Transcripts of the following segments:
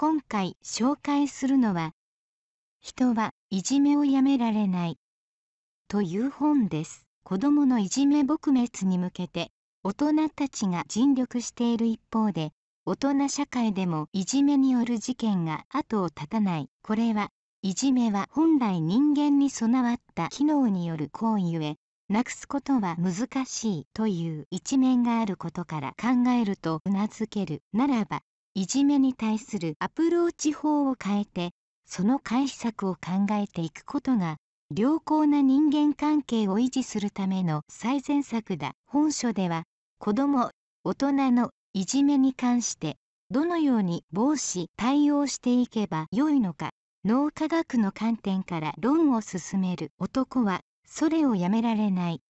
今回紹介するのは、人はいじめをやめられない。という本です。子供のいじめ撲滅に向けて、大人たちが尽力している一方で、大人社会でもいじめによる事件が後を絶たない。これは、いじめは本来人間に備わった機能による行為ゆえ、なくすことは難しいという一面があることから考えるとうなずける。ならば、いじめに対するアプローチ法を変えてその回避策を考えていくことが良好な人間関係を維持するための最善策だ本書では子ども大人のいじめに関してどのように防止対応していけばよいのか脳科学の観点から論を進める男はそれをやめられない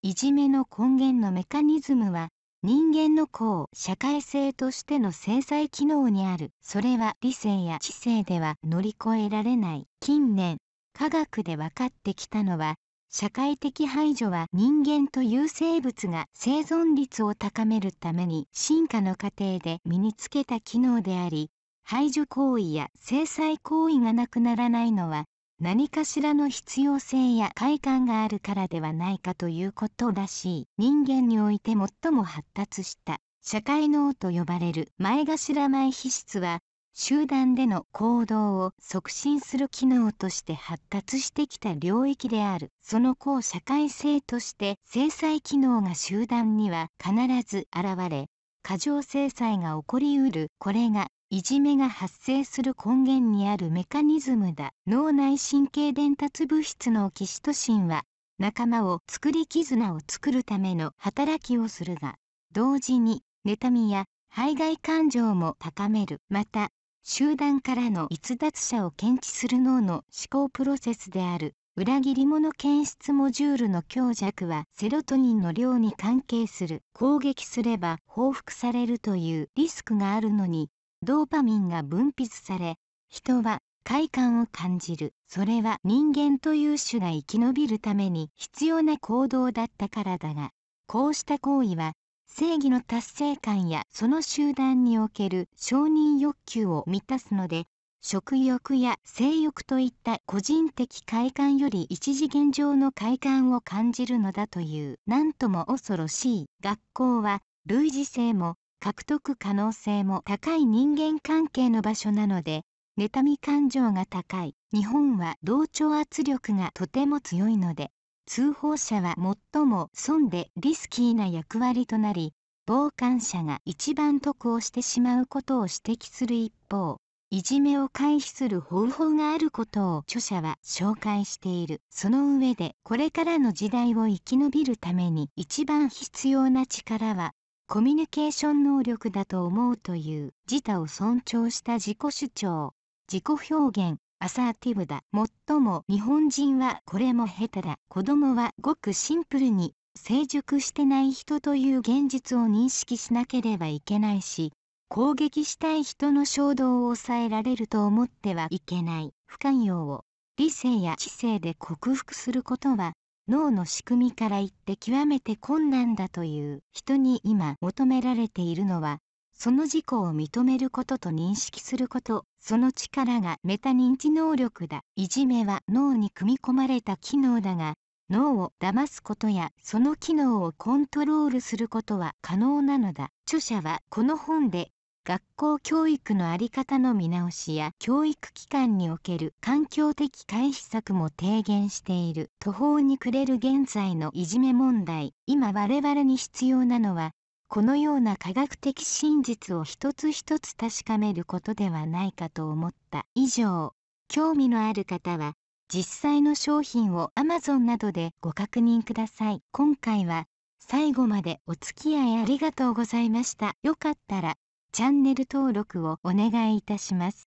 いじめの根源のメカニズムは人間の功社会性としての繊細機能にあるそれは理性や知性では乗り越えられない近年科学で分かってきたのは社会的排除は人間という生物が生存率を高めるために進化の過程で身につけた機能であり排除行為や制裁行為がなくならないのは何かしらの必要性や快感があるからではないかということらしい人間において最も発達した社会脳と呼ばれる前頭前皮質は集団での行動を促進する機能として発達してきた領域であるその後社会性として制裁機能が集団には必ず現れ過剰制裁が起こりうるこれがいじめが発生する根源にあるメカニズムだ脳内神経伝達物質のオキシトシンは仲間を作り絆を作るための働きをするが同時に妬みや排外感情も高めるまた集団からの逸脱者を検知する脳の思考プロセスである裏切り者検出モジュールの強弱はセロトニンの量に関係する攻撃すれば報復されるというリスクがあるのにドーパミンが分泌され人は快感を感じるそれは人間という種が生き延びるために必要な行動だったからだがこうした行為は正義の達成感やその集団における承認欲求を満たすので食欲や性欲といった個人的快感より一次元上の快感を感じるのだという何とも恐ろしい学校は類似性も獲得可能性も高い人間関係の場所なので妬み感情が高い日本は同調圧力がとても強いので通報者は最も損でリスキーな役割となり傍観者が一番得をしてしまうことを指摘する一方いじめを回避する方法があることを著者は紹介しているその上でこれからの時代を生き延びるために一番必要な力はコミュニケーション能力だと思うという自他を尊重した自己主張自己表現アサーティブだもっとも日本人はこれも下手だ子供はごくシンプルに成熟してない人という現実を認識しなければいけないし攻撃したい人の衝動を抑えられると思ってはいけない不寛容を理性や知性で克服することは脳の仕組みから言って極めて困難だという人に今求められているのはその事故を認めることと認識することその力がメタ認知能力だいじめは脳に組み込まれた機能だが脳を騙すことやその機能をコントロールすることは可能なのだ著者はこの本で学校教育の在り方の見直しや教育機関における環境的回避策も提言している途方に暮れる現在のいじめ問題今我々に必要なのはこのような科学的真実を一つ一つ確かめることではないかと思った以上興味のある方は実際の商品を Amazon などでご確認ください今回は最後までお付き合いありがとうございました。よかったらチャンネル登録をお願いいたします